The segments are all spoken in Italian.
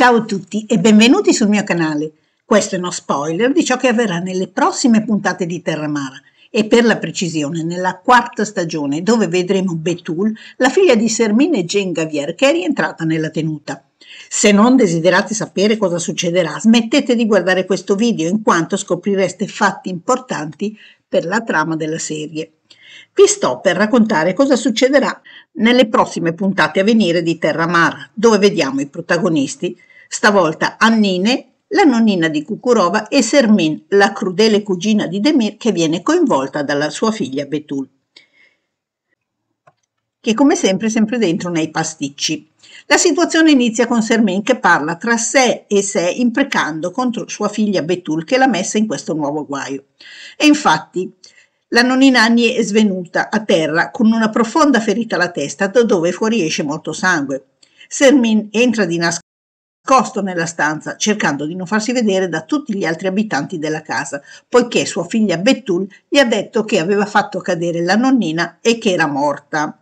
Ciao a tutti e benvenuti sul mio canale. Questo è uno spoiler di ciò che avverrà nelle prossime puntate di Terramara e per la precisione nella quarta stagione dove vedremo Betul, la figlia di Sermine e Jane Gavier che è rientrata nella tenuta. Se non desiderate sapere cosa succederà smettete di guardare questo video in quanto scoprireste fatti importanti per la trama della serie. Vi sto per raccontare cosa succederà nelle prossime puntate a venire di Terra Mar, dove vediamo i protagonisti, stavolta Annine, la nonnina di Kukurova e Sermin, la crudele cugina di Demir che viene coinvolta dalla sua figlia Betul, che come sempre è sempre dentro nei pasticci. La situazione inizia con Sermin che parla tra sé e sé imprecando contro sua figlia Betul che l'ha messa in questo nuovo guaio. E infatti la nonnina Annie è svenuta a terra con una profonda ferita alla testa da dove fuoriesce molto sangue. Sermin entra di nascosto nella stanza cercando di non farsi vedere da tutti gli altri abitanti della casa, poiché sua figlia Bettul gli ha detto che aveva fatto cadere la nonnina e che era morta.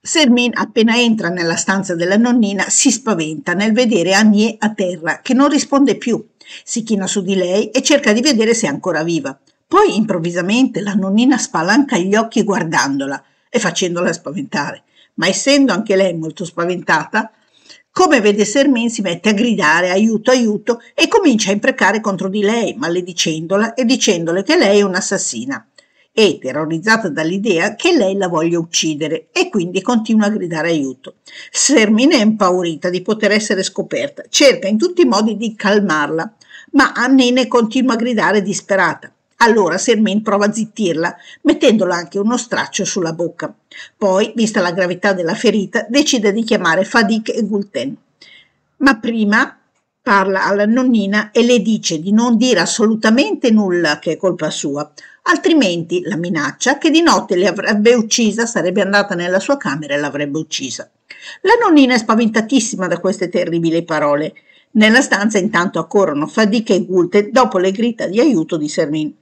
Sermin, appena entra nella stanza della nonnina, si spaventa nel vedere Annie a terra, che non risponde più si china su di lei e cerca di vedere se è ancora viva. Poi improvvisamente la nonnina spalanca gli occhi guardandola e facendola spaventare. Ma essendo anche lei molto spaventata, come vede Sermin si mette a gridare aiuto, aiuto e comincia a imprecare contro di lei, maledicendola e dicendole che lei è un'assassina e terrorizzata dall'idea che lei la voglia uccidere e quindi continua a gridare aiuto. Sermina è impaurita di poter essere scoperta, cerca in tutti i modi di calmarla, ma Annine continua a gridare disperata. Allora Sermin prova a zittirla, mettendola anche uno straccio sulla bocca. Poi, vista la gravità della ferita, decide di chiamare Fadik e Gulten. Ma prima parla alla nonnina e le dice di non dire assolutamente nulla che è colpa sua, altrimenti la minaccia che di notte le avrebbe uccisa, sarebbe andata nella sua camera e l'avrebbe uccisa. La nonnina è spaventatissima da queste terribili parole. Nella stanza intanto accorrono Fadica e Gulte dopo le grida di aiuto di Sermin.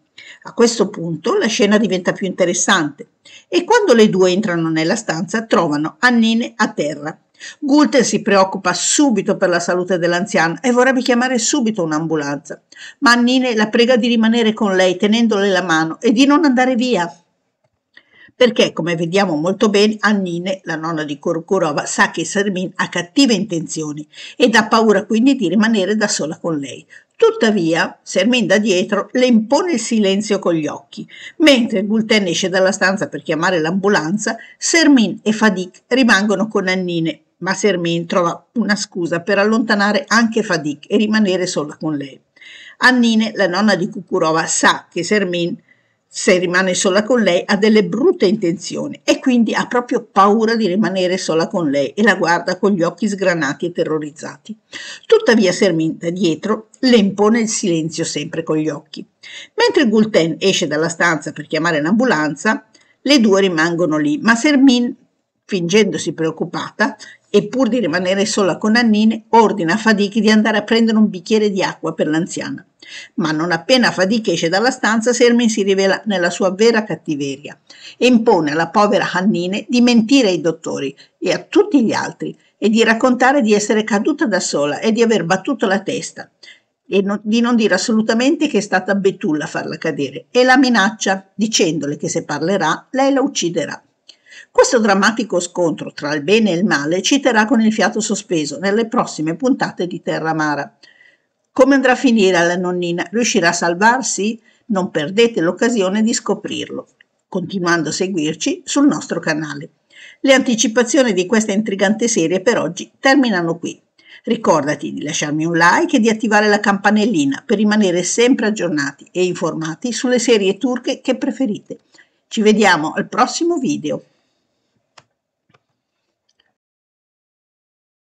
A questo punto la scena diventa più interessante e quando le due entrano nella stanza trovano Annine a terra Gulte si preoccupa subito per la salute dell'anziana e vorrebbe chiamare subito un'ambulanza, ma Annine la prega di rimanere con lei tenendole la mano e di non andare via. Perché, come vediamo molto bene, Annine, la nonna di Kurkurova, sa che Sermin ha cattive intenzioni ed ha paura quindi di rimanere da sola con lei. Tuttavia, Sermin da dietro le impone il silenzio con gli occhi. Mentre Gulten esce dalla stanza per chiamare l'ambulanza, Sermin e Fadik rimangono con Annine ma Sermin trova una scusa per allontanare anche Fadik e rimanere sola con lei. Annine, la nonna di Kukurova, sa che Sermin, se rimane sola con lei, ha delle brutte intenzioni e quindi ha proprio paura di rimanere sola con lei e la guarda con gli occhi sgranati e terrorizzati. Tuttavia Sermin, da dietro, le impone il silenzio sempre con gli occhi. Mentre Gulten esce dalla stanza per chiamare l'ambulanza, le due rimangono lì, ma Sermin fingendosi preoccupata e pur di rimanere sola con Annine, ordina a Fadichi di andare a prendere un bicchiere di acqua per l'anziana. Ma non appena Fadichi esce dalla stanza, Sermin si rivela nella sua vera cattiveria e impone alla povera Annine di mentire ai dottori e a tutti gli altri e di raccontare di essere caduta da sola e di aver battuto la testa e non, di non dire assolutamente che è stata Betulla a farla cadere e la minaccia dicendole che se parlerà lei la ucciderà. Questo drammatico scontro tra il bene e il male ci terrà con il fiato sospeso nelle prossime puntate di Terra Amara. Come andrà a finire la nonnina? Riuscirà a salvarsi? Non perdete l'occasione di scoprirlo, continuando a seguirci sul nostro canale. Le anticipazioni di questa intrigante serie per oggi terminano qui. Ricordati di lasciarmi un like e di attivare la campanellina per rimanere sempre aggiornati e informati sulle serie turche che preferite. Ci vediamo al prossimo video.